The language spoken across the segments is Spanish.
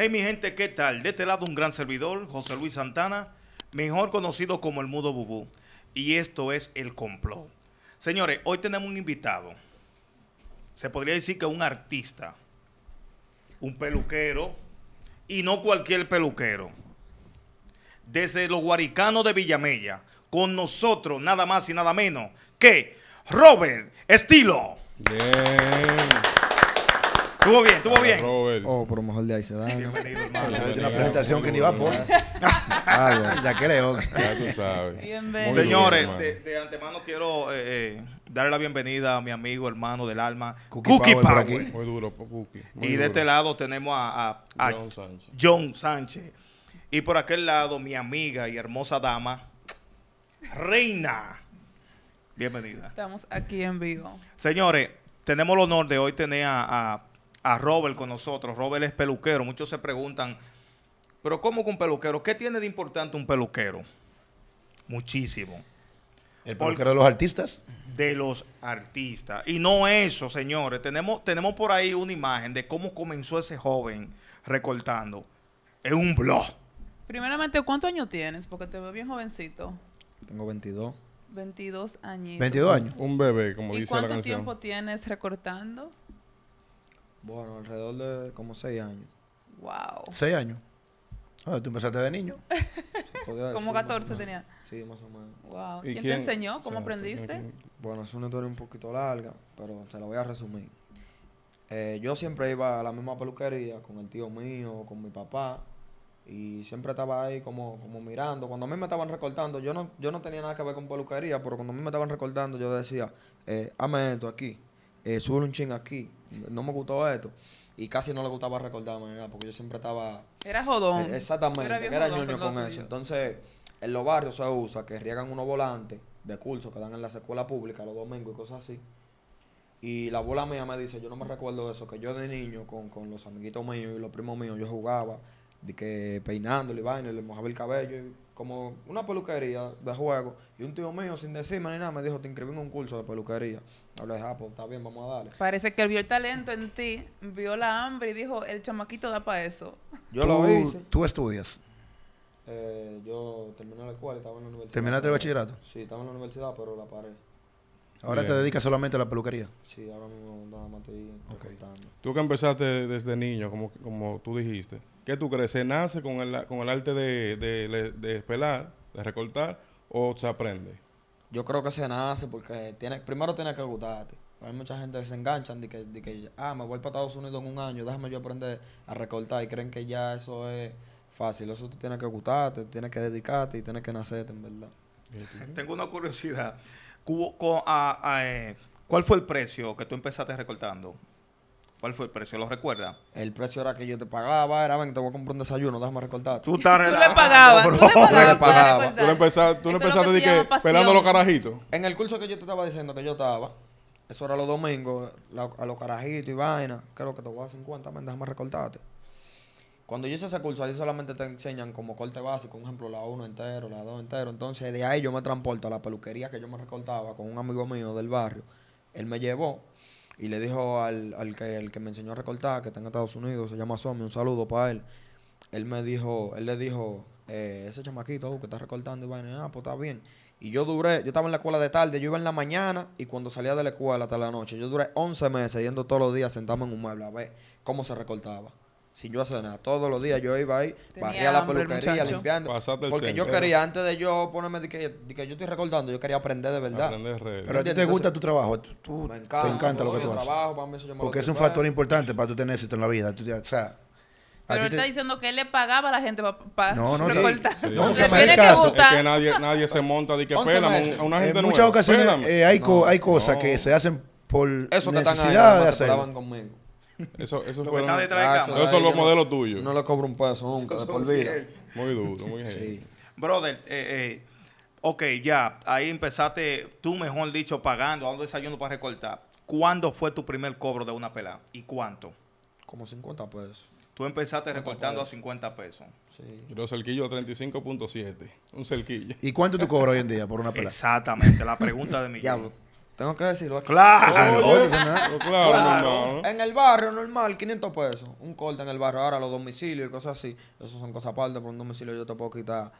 Hey mi gente, ¿qué tal? De este lado un gran servidor, José Luis Santana, mejor conocido como el Mudo Bubú. Y esto es El Complot. Señores, hoy tenemos un invitado. Se podría decir que un artista, un peluquero, y no cualquier peluquero. Desde los guaricanos de Villamella, con nosotros nada más y nada menos que Robert Estilo. Estuvo bien, estuvo bien. Oh, por lo mejor de ahí se da. Bienvenido, hermano. Es una presentación que ni va por. Ah, ah, ya que león Ya tú sabes. Bienvenido. Señores, de, antemano quiero eh, eh, darle la bienvenida a mi amigo, hermano del alma, Cookie, Cookie Muy duro, Cookie. y de este lado tenemos a, John, Sánchez. Y por aquel lado, mi amiga y hermosa dama, Reina. Bienvenida. Estamos aquí en vivo. Señores, tenemos el honor de hoy tener a a Robert con nosotros. Robert es peluquero. Muchos se preguntan, pero ¿cómo con un peluquero? ¿Qué tiene de importante un peluquero? Muchísimo. ¿El peluquero de los artistas? De los artistas. Y no eso, señores. Tenemos, tenemos por ahí una imagen de cómo comenzó ese joven recortando. Es un blog. Primeramente, ¿cuántos años tienes? Porque te veo bien jovencito. Tengo 22. 22 años. 22 años. Un bebé, como dice la canción. ¿Cuánto tiempo tienes recortando? Bueno, alrededor de como seis años. Wow. ¿Seis años? Ah, tú empezaste de niño. como 14 tenía. Sí, más o menos. Wow. ¿Quién, te enseñó? ¿Cómo aprendiste? Bueno, es una historia un poquito larga, pero se la voy a resumir. Eh, yo siempre iba a la misma peluquería con el tío mío, con mi papá, y siempre estaba ahí como, como mirando. Cuando a mí me estaban recortando, yo no, yo no tenía nada que ver con peluquería, pero cuando a mí me estaban recortando, yo decía, eh, esto aquí, eh, sube un ching aquí, no me gustó esto. Y casi no le gustaba recordar porque yo siempre estaba... Era jodón. Eh, exactamente, era, era ñoño con eso. Entonces, en los barrios se usa que riegan unos volantes de curso que dan en las escuelas públicas los domingos y cosas así. Y la abuela mía me dice, yo no me recuerdo eso, que yo de niño con, con, los amiguitos míos y los primos míos, yo jugaba de que peinándole, vaina, le mojaba el cabello y como una peluquería de juego. Y un tío mío, sin decirme ni nada, me dijo, te inscribí en un curso de peluquería. Hablé, ah, pues está bien, vamos a darle. Parece que él vio el talento en ti, vio la hambre y dijo, el chamaquito da para eso. Yo lo vi. ¿Tú estudias? Eh, yo terminé la escuela, estaba en la universidad. ¿Terminaste el bachillerato? Sí, estaba en la universidad, pero la paré. Ahora te dedicas solamente a la peluquería. Sí, ahora mismo nada más estoy Tú que empezaste desde niño, como, como tú dijiste, ¿qué tú crees? ¿Se nace con el, con el arte de, de, de, pelar, de recortar, o se aprende? Yo creo que se nace porque tiene, primero tienes que gustarte. Hay mucha gente que se enganchan de que, ah, me voy para Estados Unidos en un año, déjame yo aprender a recortar y creen que ya eso es fácil. Eso tú tienes que gustarte, tienes que dedicarte y tienes que nacerte, en verdad. Tengo una curiosidad. Eh, ¿Cuál fue el precio que tú empezaste recortando? ¿Cuál fue el precio? ¿Lo recuerdas? El precio era que yo te pagaba, era, ven, te voy a comprar un desayuno, déjame recortarte Tú, le pagabas, tú le pagabas. Tú empezaste, tú pelando los carajitos. En el curso que yo te estaba diciendo que yo estaba, eso era los domingos, a los carajitos y vaina, creo que te voy a 50, ven, déjame recortarte. Cuando yo hice ese curso, ahí solamente te enseñan como corte básico, un ejemplo, la 1 entero, la 2 entero. Entonces, de ahí yo me transporto a la peluquería que yo me recortaba con un amigo mío del barrio. Él me llevó y le dijo al, que, el que me enseñó a recortar, que está en Estados Unidos, se llama Somi, un saludo para él. Él me dijo, él le dijo, eh, ese chamaquito que está recortando y ah, pues está bien. Y yo duré, yo estaba en la escuela de tarde, yo iba en la mañana y cuando salía de la escuela hasta la noche, yo duré 11 meses yendo todos los días sentado en un mueble a ver cómo se recortaba sin yo hacer nada. Todos los días yo iba ahí, barría la peluquería, limpiando. porque yo quería, antes de yo ponerme, de que, de que, yo estoy recordando, yo quería aprender de verdad. Pero a ti te gusta tu trabajo, te encanta lo que tú haces. porque es un factor importante para tú tener éxito en la vida. o sea, pero él está diciendo que él le pagaba a la gente para recortar no, no, No, se tiene que Es que nadie, nadie se monta de que pela a una gente En muchas nueva, ocasiones eh, hay, hay cosas que se hacen por eso necesidad de hacer. Eso, eso lo que está detrás de ah, cámara. Eso son los modelos tuyos. No le cobro un peso nunca, de por vida. Muy duro, muy duro Sí. Brother, eh, eh, ok, ya, ahí empezaste, tú mejor dicho, pagando, dando desayuno para recortar. ¿Cuándo fue tu primer cobro de una pelada? ¿Y cuánto? Como 50 pesos. Tú empezaste recortando a 50 pesos. Sí. Los cerquillos a 35.7. Un cerquillo. ¿Y cuánto tú cobras hoy en día por una pelada? Exactamente, la pregunta de mi Tengo que decirlo aquí. Claro, claro, En el barrio normal, 500 pesos. Un corte en el barrio. Ahora los domicilios y cosas así. Eso son cosas aparte. Por un domicilio yo te puedo quitar,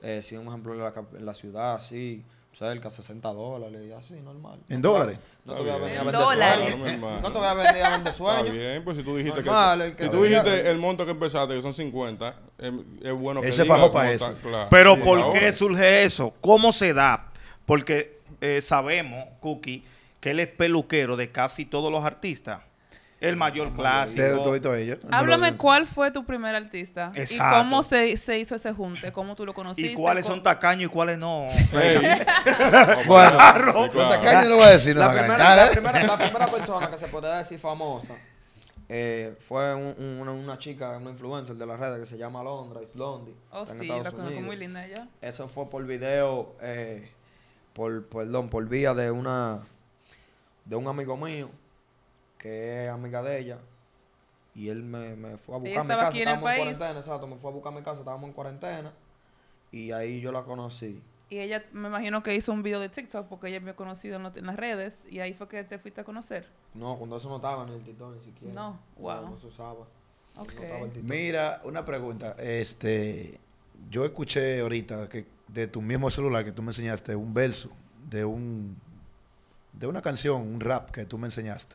eh, si un ejemplo en la, ciudad, así cerca, 60 dólares y así, normal. ¿En dólares? No te voy a vender a vender dólares. No te voy a vender a vender sueños. Está bien, pues si tú dijiste que, el Si tú dijiste el monto que empezaste, que son 50, em, es, bueno que Ese Ese para eso. Pero ¿por qué surge eso? ¿Cómo se da? Porque eh, sabemos, Cookie, que él es peluquero de casi todos los artistas. El mayor clásico. De, Háblame cuál fue tu primer artista. Exacto. Y cómo se, se, hizo ese junte. Cómo tú lo conociste. Y cuáles son tacaños y cuáles no. bueno. Tacaño no voy a decir. la, ¿eh? primera, persona que se podría decir famosa eh, fue una, chica, una influencer de las redes que se llama Londra, Islondi. Oh, sí, la conozco muy linda ella. Eso fue por video. Eh, por, perdón, por vía de una de un amigo mío que es amiga de ella y él me, me fue a buscar mi casa, estábamos en, cuarentena, exacto, me fue a buscar mi casa, estábamos en cuarentena y ahí yo la conocí. Y ella me imagino que hizo un video de TikTok porque ella me ha conocido en, las redes y ahí fue que te fuiste a conocer. No, cuando eso no estaba en el TikTok ni siquiera. No, wow. No, se usaba. Mira, una pregunta, este yo escuché ahorita que de tu mismo celular que tú me enseñaste un verso de un de una canción, un rap que tú me enseñaste.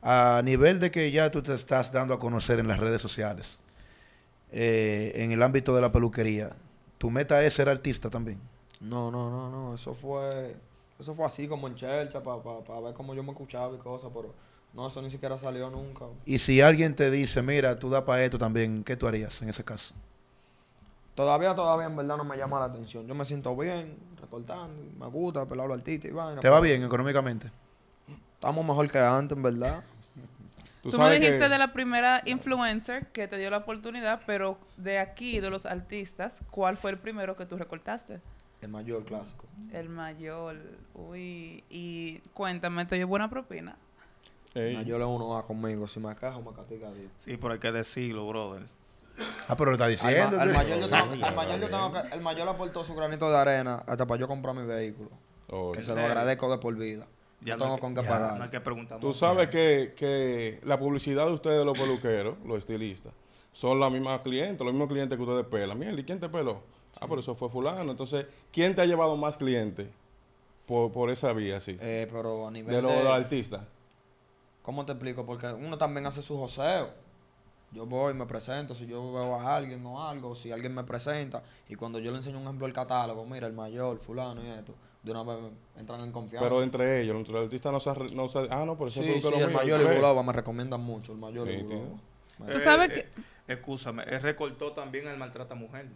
A nivel de que ya tú te estás dando a conocer en las redes sociales, eh, en el ámbito de la peluquería, ¿tu meta es ser artista también? No, no, no, no. Eso fue, eso fue así como en Chelcha, para ver cómo yo me escuchaba y cosas, pero no, eso ni siquiera salió nunca. Y si alguien te dice, mira, tú da para esto también, ¿qué tú harías en ese caso? Todavía, todavía en verdad no me llama la atención. Yo me siento bien, recortando, me gusta, pelar al artista y ¿Te va bien económicamente? Estamos mejor que antes, en verdad. Tú, me dijiste de la primera influencer que te dio la oportunidad, pero de aquí, de los artistas, ¿cuál fue el primero que tú recortaste? El mayor clásico. El mayor, uy. Y cuéntame, ¿te dio buena propina? El mayor es uno a conmigo, si me acajo me castiga Dios. Sí, pero hay que decirlo, brother. Ah, pero lo está diciendo. El mayor, yo tengo, aportó su granito de arena hasta para yo comprar mi vehículo. Oh, que se lo agradezco de por vida. Ya tengo con qué pagar. No Tú sabes que, la publicidad de ustedes, los peluqueros, los estilistas, son los mismas clientes, los mismos clientes que ustedes pelan. miel ¿y quién te peló? Ah, pero eso fue fulano. Entonces, ¿quién te ha llevado más clientes por, esa vía, sí? Eh, pero a nivel de... Los, de los artistas. ¿Cómo te explico? Porque uno también hace su joseo. Yo voy, me presento, si yo veo a alguien o algo, si alguien me presenta, y cuando yo le enseño un ejemplo del catálogo, mira, el mayor, fulano y esto, de una vez entran en confianza. Pero entre ellos, el los artistas no se... No se ah, no, por eso sí, sí, lo el mayor y fulano, me recomiendan mucho, el mayor y Tú sabes qué? Eh, que... Eh, escúchame, es recortó también el maltrata mujer.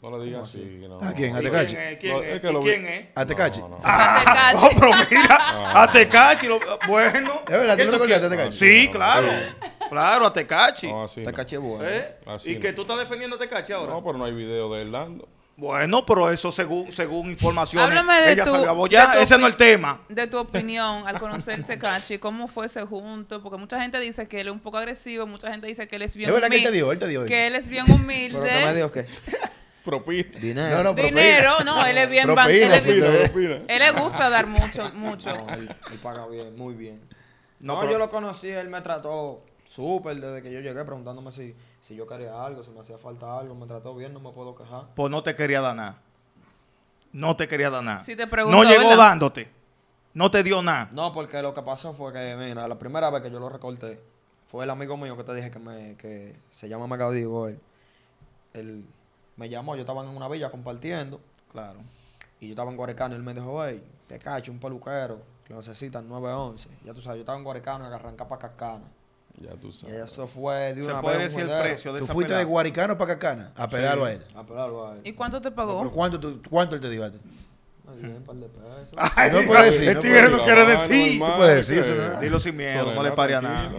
No le digas así, ¿A quién? ¿A Tecachi? ¿Quién es? ¿A pero mira, a bueno. Es verdad, ¿tú a Tecachi? Sí, claro. Claro, a Tecachi. No, Tecachi es bueno. ¿Eh? ¿Y que tú estás defendiendo a Tecachi ahora? No, pero no hay video de él dando. Bueno, pero eso según según informaciones, Háblame de ella tu, ya, ese no es el tema. De tu opinión al conocer Tecachi, ¿cómo fue ese junto? Porque mucha gente dice que él es un poco agresivo, mucha gente dice que él es bien humilde. que él te dio, él te dio. Que él es bien humilde. ¿Pero qué me dio qué? propina. Dinero. No, no, propina. Dinero, no, él es bien propina, él, es, él le gusta dar mucho, mucho. No, él, paga bien, muy bien. No, yo lo conocí, él me trató súper desde que yo llegué preguntándome si, yo quería algo, si me hacía falta algo, me trató bien, no me puedo quejar. Pues no te quería dar nada. No te quería dar nada. Si te no llegó dándote. No te dio nada. No, porque lo que pasó fue que, mira, la primera vez que yo lo recorté fue el amigo mío que te dije que, me, se llama Megadivo. Él, él me llamó, yo estaba en una villa compartiendo. Claro. Y yo estaba en Guaricano y él me dijo, hey, te cacho, un peluquero, que necesitan 911. Ya tú sabes, yo estaba en Guaricano y Arranca para Cascana. Ya tú sabes. eso fue de una Se puede decir el precio de Tú esa fuiste pelada? de Guaricano para Cacana a pegarlo sí, a él. A pegarlo a él. ¿Y cuánto te pagó? ¿Pero cuánto, tú, ¿Cuánto él te dio a ti? Ay, no puede decir. El tigre no, quiere decir. tú puedes decir eso. Dilo sin miedo, no le pare a nada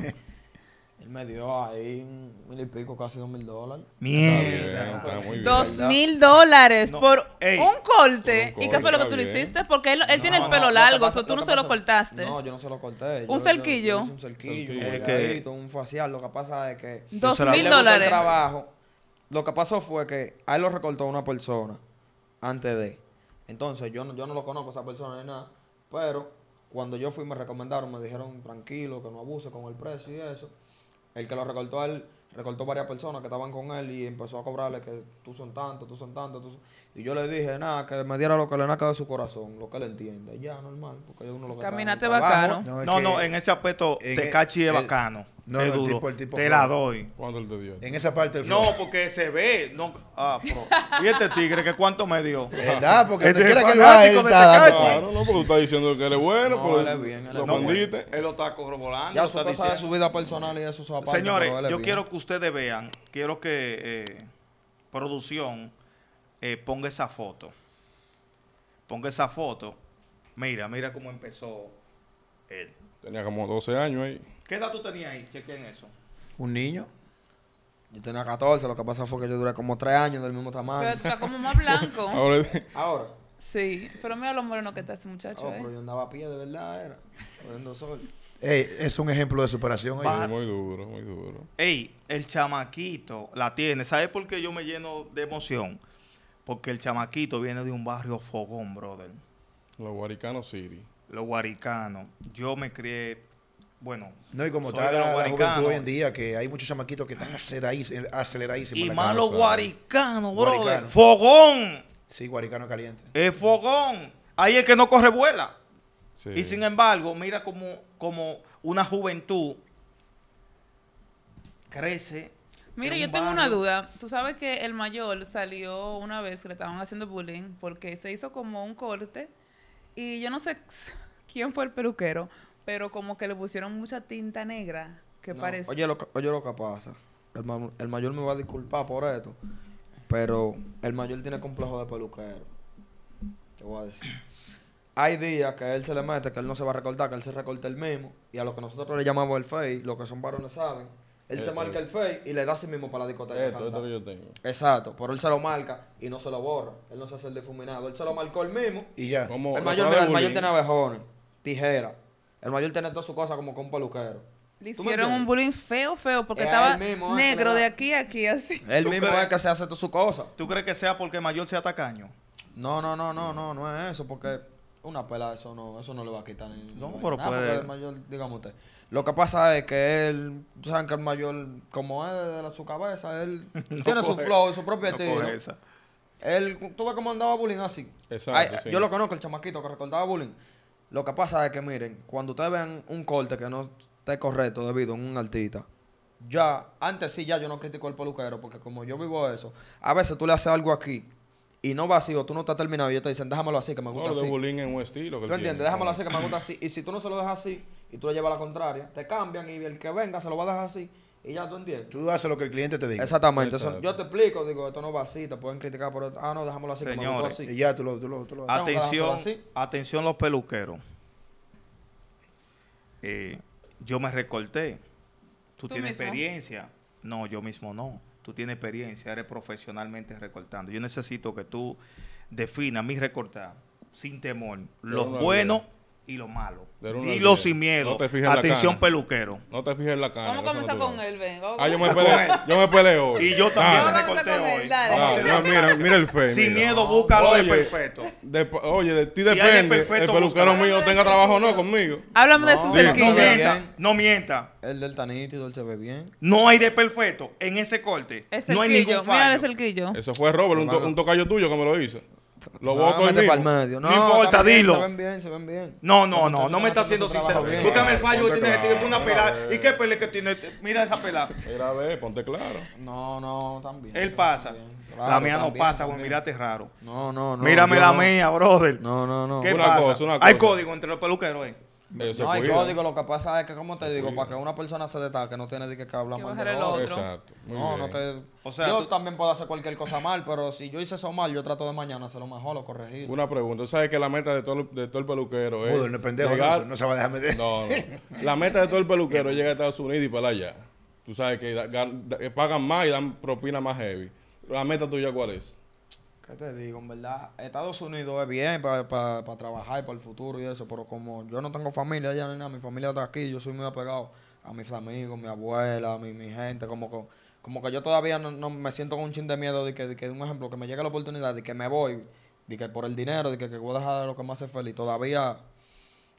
me dio ahí un mil y pico, casi dos mil dólares. Mierda. Dos mil dólares por un corte. ¿Y qué fue lo que tú le hiciste? Porque él, tiene el pelo largo, eso tú no se lo cortaste. No, yo no se lo corté. ¿Un cerquillo? un cerquillo, un facial. Lo que pasa es que... Dos mil dólares. Lo que pasó fue que a él lo recortó una persona antes de... Entonces, yo no, yo no lo conozco a esa persona ni nada, pero cuando yo fui me recomendaron, me dijeron tranquilo, que no abuse con el precio y eso el que lo recortó a él, recortó varias personas que estaban con él y empezó a cobrarle que tú son tanto, tú son tanto, tú son... Y yo le dije, nada, que me diera lo que le naca de su corazón, lo que él entienda. ya, normal, porque yo uno lo que Caminate bacano. No, no, en ese aspecto, te e- es de bacano. No, es duro. te la doy. ¿Cuándo él te dio? En esa parte del No, porque se ve. ah, pero. ¿Y este tigre que cuánto me dio? ¿Verdad? Porque este es que él está Claro, no, porque usted está diciendo que él es bueno. No, él es bien. Él lo él está corroborando. Ya su sabe su vida personal y eso se Señores, yo quiero que ustedes vean, quiero que eh, producción eh, ponga esa foto. Ponga esa foto. Mira, mira cómo empezó él. Tenía como 12 años ahí. ¿Qué edad tú tenías ahí? Chequen eso. Un niño. Yo tenía 14, lo que pasa fue que yo duré como 3 años del mismo tamaño. Pero está como más blanco. Ahora. Sí, pero mira lo moreno que está este muchacho. Oh, eh. pero yo andaba a pie, de verdad, era. sol. es un ejemplo de superación. Ahí. Muy duro, muy duro. Ey, el chamaquito la tiene. ¿Sabes por qué yo me lleno de emoción? Porque el chamaquito viene de un barrio fogón, brother. Los Guaricanos City. Los Guaricanos. Yo me crié bueno. No, y como tal, la, juventud hoy en día, que hay muchos chamaquitos que están eh, aceleradísimos. Y más los guaricanos, brother. Guaricano. Fogón. Sí, guaricano caliente. Es fogón. Ahí el que no corre vuela. Y sin embargo, mira como, como una juventud crece Mira, yo tengo una duda. Tú sabes que el mayor salió una vez que le estaban haciendo bullying porque se hizo como un corte y yo no sé quién fue el peluquero, pero como que le pusieron mucha tinta negra que parece. Oye lo, que, oye, lo que pasa. El, mayor me va a disculpar por esto, pero el mayor tiene complejo de peluquero. Te voy a decir. Hay días que él se le mete, que él no se va a recortar, que él se recorta el mismo. Y a lo que nosotros le llamamos el face, lo que son varones saben, él eh, se marca eh. el face y le da a sí mismo para la discoteca. Exacto, pero él se lo marca y no se lo borra. Él no se hace el difuminado. Él se lo marcó él mismo. Y ya. el, mayor, mayor tiene abejones, tijera. El mayor tiene todas sus cosas como con peluquero. Le hicieron un bullying feo, feo, porque eh, estaba negro de aquí a aquí, así. Él mismo es el que se hace todas sus cosas. ¿Tú crees que sea porque mayor sea atacaño No, no, no, no, no, no es eso, porque una pela, eso no, eso no le va a quitar. no, pero puede. El mayor, digamos usted. Lo que pasa es que él, sabes que el mayor, como es de, su cabeza, él tiene su flow, y su propio estilo. Él, tú ves cómo andaba bullying así. Exacto. Yo lo conozco, el chamaquito que recordaba bullying. Lo que pasa es que, miren, cuando ustedes ven un corte que no esté correcto debido a un artista, ya, antes sí, ya yo no critico al peluquero, porque como yo vivo eso, a veces tú le haces algo aquí y no vacío, tú no estás terminado y ellos te dicen, déjamelo así, que me gusta así. No, de bullying en un estilo. Que ¿Tú entiendes? Déjamelo así, que me gusta así. Y si tú no se lo dejas así y tú lo llevas a la contraria, te cambian y el que venga se lo va a dejar así y ya tú entiendes. Tú haces lo que el cliente te diga. Exactamente. yo te explico, digo, esto no va así, te pueden criticar por esto. Ah, no, déjamelo así, Señores, que me así. Y ya tú lo, tú lo, Atención, atención los peluqueros. Eh, yo me recorté. Tú, tienes experiencia. No, yo mismo no tú tienes experiencia, eres profesionalmente recortando. Yo necesito que tú definas mi recortar sin temor, los buenos y lo malo. y lo sin miedo. Atención, peluquero. No te fijes en la cara. Vamos a ah, comenzar con él, ven. yo me, peleo, yo me peleo hoy. Y yo también me recorté hoy. mira, mira el fe. Sin miedo, búscalo oye, de perfecto. oye, de ti depende. el peluquero mío tenga trabajo o no conmigo. Háblame de su cerquillo No mienta. El del tanito, y se ve bien. No hay de perfecto en ese corte. Es no hay ningún fallo. Mira el cerquillo. Eso fue Robert, un, tocayo tuyo que me lo hizo. Lo voy a meter No, importa, dilo. Se ven bien, se ven bien. No, no, no, no me está siendo sincero. Búscame el fallo que tiene una pelada. ¿Y qué pele que tiene? Mira esa pelada. Grave, ponte claro. No, no, también. Él pasa. La mía no pasa, güey. Mírate raro. No, no, no. Mírame la mía, brother. No, no, no. ¿Qué pasa? Hay código entre los peluqueros, eh no hay código, lo que pasa es que, como te digo, para que una persona se destaque, no tiene de que hablar mal de otro. Exacto. no, no yo también puedo hacer cualquier cosa mal, pero si yo hice eso mal, yo trato de mañana hacerlo mejor lo corregir. Una pregunta. sabes que la meta de todo, de todo el peluquero es. no, pendejo, no, se va a dejar meter. No, La meta de todo el peluquero es llegar a Estados Unidos y para allá. Tú sabes que eh, pagan más y dan propina más heavy. ¿La meta tuya cuál es? ¿Qué te digo? En verdad, Estados Unidos es bien para pa, para trabajar, para el futuro y eso, pero como yo no tengo familia allá ni nada, mi familia está aquí, yo soy muy apegado a mis amigos, mi abuela, mi, mi gente, como que, como que yo todavía no, me siento con un chin de miedo de que, de un ejemplo, que me llegue la oportunidad de que me voy, de que por el dinero, de que, que voy a dejar lo que me hace feliz, todavía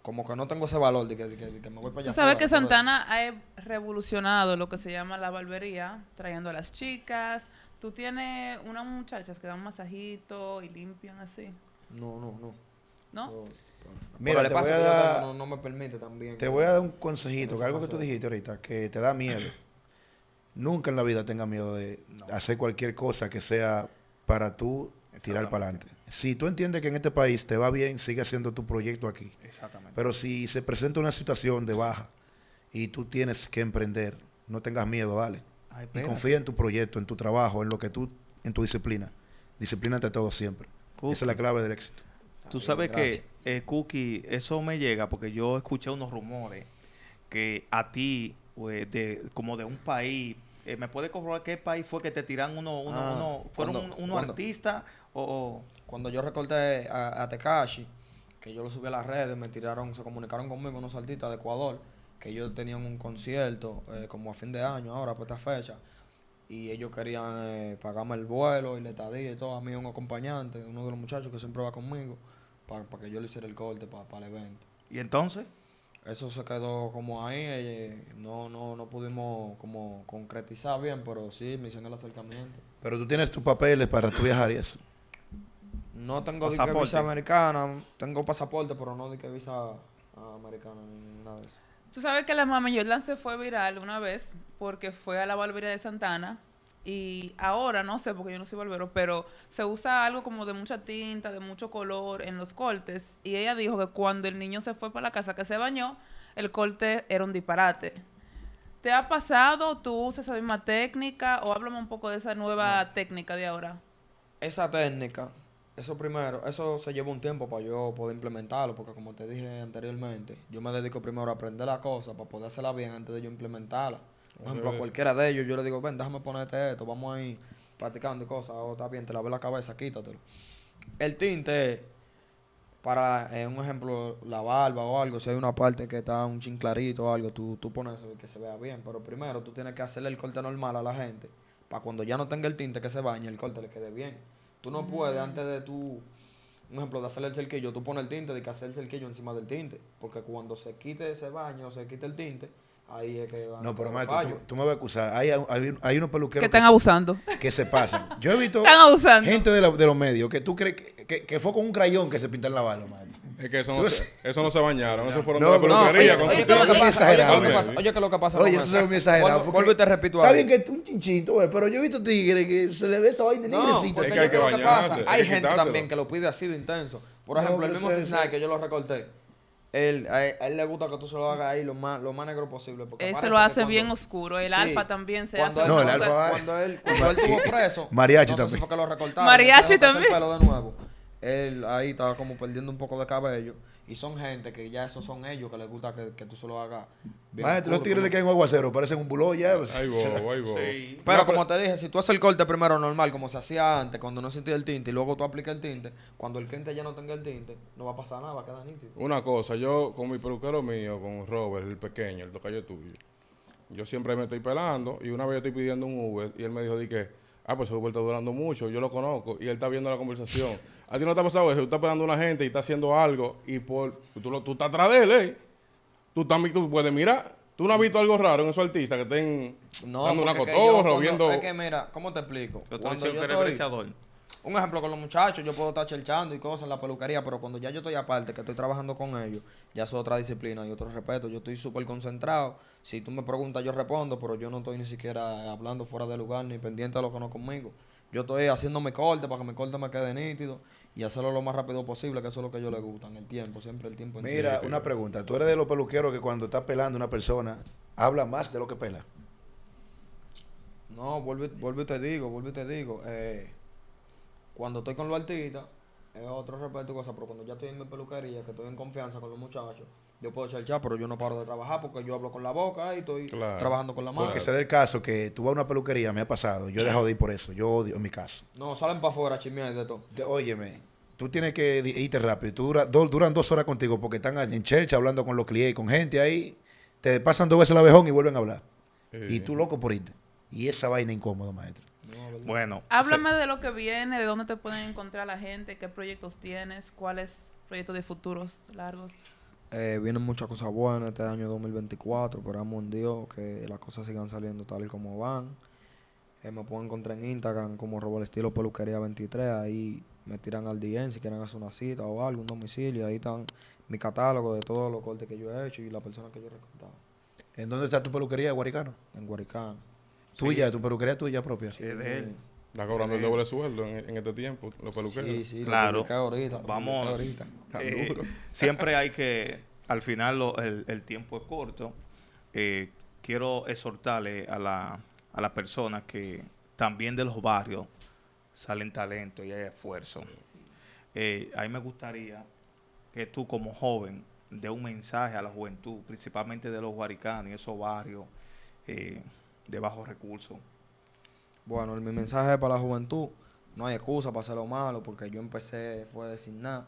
como que no tengo ese valor de que, que, que me voy para allá. Tú sabes que Santana ha revolucionado lo que se llama la barbería, trayendo a las chicas, ¿Tú tienes unas muchachas que dan masajito y limpian así? No, no, no. ¿No? Mira, te voy a dar, no, me permite también. Te voy a dar un consejito, algo que tú dijiste ahorita, que te da miedo. Nunca en la vida tenga miedo de hacer cualquier cosa que sea para tú tirar para adelante. Si tú entiendes que en este país te va bien, sigue haciendo tu proyecto aquí. Exactamente. Pero si se presenta una situación de baja y tú tienes que emprender, no tengas miedo, dale y confía en tu proyecto, en tu trabajo, en lo que tú, en tu disciplina. Disciplínate todo siempre. Esa es la clave del éxito. Tú sabes que, eh, Cookie, eso me llega porque yo escuché unos rumores que a ti, eh, de, como de un país, eh, ¿me puedes corroborar qué país fue que te tiran uno, uno, ah, fueron cuando, un, artista o, Cuando yo recorté a, a Tekashi, que yo lo subí a las redes, me tiraron, se comunicaron conmigo unos artistas de Ecuador que ellos tenían un concierto eh, como a fin de año, ahora por esta fecha, y ellos querían eh, pagarme el vuelo y la estadía y todo. A mí un acompañante, uno de los muchachos que siempre va conmigo, para, que yo le hiciera el corte para, para el evento. ¿Y entonces? Eso se quedó como ahí, eh, no, no, no pudimos como concretizar bien, pero sí, me hicieron el acercamiento. Pero tú tienes tus papeles para tu viajar y eso. No tengo visa americana, tengo pasaporte, pero no de que visa ah, americana ni nada de eso. Tú sabes que la mamá Jordan se fue viral una vez porque fue a la barbería de Santana y ahora no sé porque yo no soy barbero, pero se usa algo como de mucha tinta, de mucho color en los cortes y ella dijo que cuando el niño se fue para la casa que se bañó, el corte era un disparate. ¿Te ha pasado? ¿Tú usas esa misma técnica o háblame un poco de esa nueva técnica de ahora? Esa técnica eso primero, eso se lleva un tiempo para yo poder implementarlo, porque como te dije anteriormente, yo me dedico primero a aprender la cosa para poder hacerla bien antes de yo implementarla. Por ejemplo, a cualquiera de ellos yo le digo, ven, déjame ponerte esto, vamos a ir practicando cosas, o oh, está bien, te lavé la cabeza, quítatelo. El tinte, para, eh, un ejemplo, la barba o algo, si hay una parte que está un chin clarito o algo, tú, tú pones eso y que se vea bien, pero primero tú tienes que hacerle el corte normal a la gente, para cuando ya no tenga el tinte que se bañe, el corte le quede bien. Tú no puedes, mm. antes de tú, un ejemplo, de hacer el cerquillo, tú pones el tinte, de que hacer el cerquillo encima del tinte. Porque cuando se quite ese baño, se quite el tinte, ahí es que van No, pero maestro, tú, me vas a acusar. Hay, hay, unos peluqueros que están abusando. que se pasan. Yo he visto están abusando. gente de, de, los medios que tú crees que, que, fue con un crayón que se pinta en la bala, maestro. Es que eso no, se, eso no se bañaron, eso fueron no, de peluquería. oye, ¿qué es Oye, que lo que pasa. Oye, eso es muy exagerado. Vuelvo y te repito Está bien que es un chinchito, pues, pero yo he visto tigre que se le ve esa vaina negrecita. hay gente también que lo pide así de intenso. Por ejemplo, el pues, mismo Cisnay que yo lo recorté. Él, a, él, le gusta que tú se lo hagas ahí lo más, lo más negro posible. Porque él se lo hace bien oscuro. El alfa también se hace. no, el alfa. Cuando él, cuando él estuvo preso. Mariachi también. fue que lo recortaron, Mariachi también. de nuevo él ahí estaba como perdiendo un poco de cabello. Y son gente que ya esos son ellos que les gusta que, que tú se lo hagas. Maestro, los tigres hay un aguacero, parecen un bulo ya. Pues. Ahí bobo, ahí bobo. Pero como te dije, si tú haces el corte primero normal, como se hacía antes, cuando no sentía el tinte, y luego tú aplicas el tinte, cuando el cliente ya no tenga el tinte, no va a pasar nada, va a quedar nítido. Una cosa, yo con mi peluquero mío, con Robert, el pequeño, el tocayo tuyo, yo siempre me estoy pelando y una vez yo estoy pidiendo un Uber y él me dijo, di que Ah, pues ha está durando mucho, yo lo conozco y él está viendo la conversación. A ti no te ha pasado eso, tú estás esperando a una gente y está haciendo algo y por tú, tú estás atrás de él, ¿eh? Tú, también, tú puedes mirar. ¿Tú no has visto algo raro en esos artistas que estén dando una cotorra o viendo...? Es que mira, ¿cómo te explico? Yo estoy un ejemplo con los muchachos, yo puedo estar chelchando y cosas en la peluquería, pero cuando ya yo estoy aparte, que estoy trabajando con ellos, ya es otra disciplina y otro respeto. Yo estoy súper concentrado. Si tú me preguntas, yo respondo, pero yo no estoy ni siquiera hablando fuera de lugar ni pendiente de lo que no conmigo. Yo estoy haciéndome corte para que mi corte me quede nítido y hacerlo lo más rápido posible, que eso es lo que yo le gustan, el tiempo, siempre el tiempo. Mira, una pregunta. ¿Tú eres de los peluqueros que cuando estás pelando una persona habla más de lo que pela? No, vuelvo, vuelvo y te digo, vuelvo y te digo. Eh, cuando estoy con los artistas, es otro respeto y cosas, pero cuando ya estoy en mi peluquería, que estoy en confianza con los muchachos, yo puedo chat, pero yo no paro de trabajar porque yo hablo con la boca y estoy trabajando con la mano. Porque se dé el caso que tú vas a una peluquería, me ha pasado, yo he dejado de ir por eso, yo odio en mi casa. No, salen para afuera, chismear de todo. óyeme, tú tienes que irte rápido, tú duran dos horas contigo porque están en church hablando con los clientes, con gente ahí, te pasan dos veces el abejón y vuelven a hablar. Y tú loco por irte. Y esa vaina incómoda, maestro bueno. Háblame de lo que viene, de dónde te pueden encontrar la gente, qué proyectos tienes, cuáles proyectos de futuros largos. Eh, vienen muchas cosas buenas este año 2024, pero amo Dios que las cosas sigan saliendo tal y como van. Eh, me pueden encontrar en Instagram como Robo Estilo Peluquería 23, ahí me tiran al DM si quieren hacer una cita o algo, un domicilio, ahí están mi catálogo de todos los cortes que yo he hecho y la persona que yo he recortado. ¿En dónde está tu peluquería, Guaricano? En Guaricano. Tuya, tu peluquería tuya propia. Sí, de él. Está cobrando el doble sueldo en, este tiempo, los peluqueros. Sí, sí, claro. Ahorita, Vamos. Ahorita. Eh, siempre hay que, al final el, tiempo es corto. Eh, quiero exhortarle a las a la personas que también de los barrios salen talento y hay esfuerzo. Eh, a me gustaría que tú como joven dé un mensaje a la juventud, principalmente de los guaricanos y esos barrios. Eh, de bajos recursos. Bueno, mi mensaje para la juventud, no hay excusa para hacer lo malo, porque yo empecé, fue decir nada.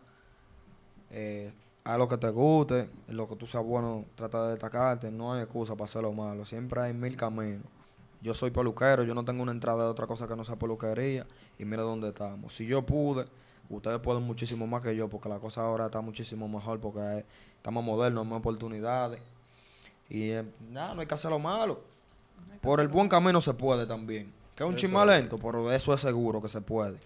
Eh, haz lo que te guste, lo que tú seas bueno, trata de destacarte, no hay excusa para hacer lo malo, siempre hay mil caminos. Yo soy peluquero, yo no tengo una entrada de otra cosa que no sea peluquería, y mira dónde estamos. Si yo pude, ustedes pueden muchísimo más que yo, porque la cosa ahora está muchísimo mejor, porque estamos modernos, más oportunidades. Y eh, nada, no hay que hacer lo malo. Por el buen camino se puede también. Que es un chisme lento, pero eso es seguro que se puede.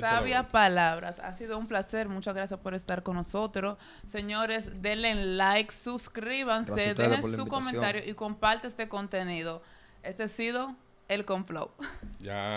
Sabias palabras. Ha sido un placer. Muchas gracias por estar con nosotros. Señores, denle like, suscríbanse, dejen su comentario y comparte este contenido. Este ha sido El Complot. Ya.